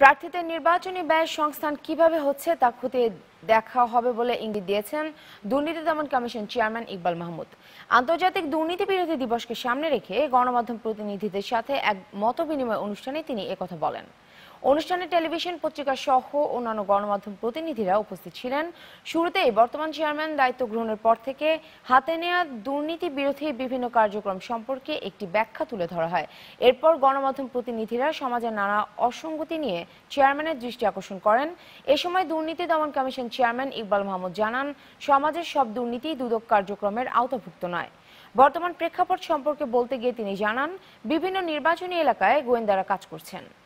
প্রার্থীদের নির্বাচনী ব্যয় সংস্থান কিভাবে হচ্ছে তা খতিয়ে দেখা হবে বলে ইঙ্গিত দিয়েছেন দুর্নীতি দমন কমিশন চেয়ারম্যান ইকবাল মাহমুদ আন্তর্জাতিক দুর্নীতি বিরোধী দিবসকে সামনে রেখে গণমাধ্যম প্রতিনিধিদের সাথে এক মতবিনিময় অনুষ্ঠানে তিনি একথা বলেন অনুষ্ঠানে টেলিভিশন পত্রিকা সহ অন্যান্য গণমাধ্যম প্রতিনিধিরা উপস্থিত ছিলেন শুরুতেই বর্তমান চেয়ারম্যান দায়িত্ব গ্রহণের পর থেকে হাতে নেয়া দুর্নীতি বিরোধী বিভিন্ন কার্যক্রম সম্পর্কে একটি ব্যাখ্যা তুলে ধরা হয় এরপর গণমাধ্যম প্রতিনিধিরা সমাজের নানা অসঙ্গতি নিয়ে চেয়ারম্যানের দৃষ্টি আকর্ষণ করেন এ সময় দুর্নীতি দমন কমিশন চেয়ারম্যান ইকবাল মাহমুদ জানান সমাজের সব দুর্নীতি দুদক কার্যক্রমের আওতাভুক্ত নয় বর্তমান প্রেক্ষাপট সম্পর্কে বলতে গিয়ে তিনি জানান বিভিন্ন নির্বাচনী এলাকায় গোয়েন্দারা কাজ করছেন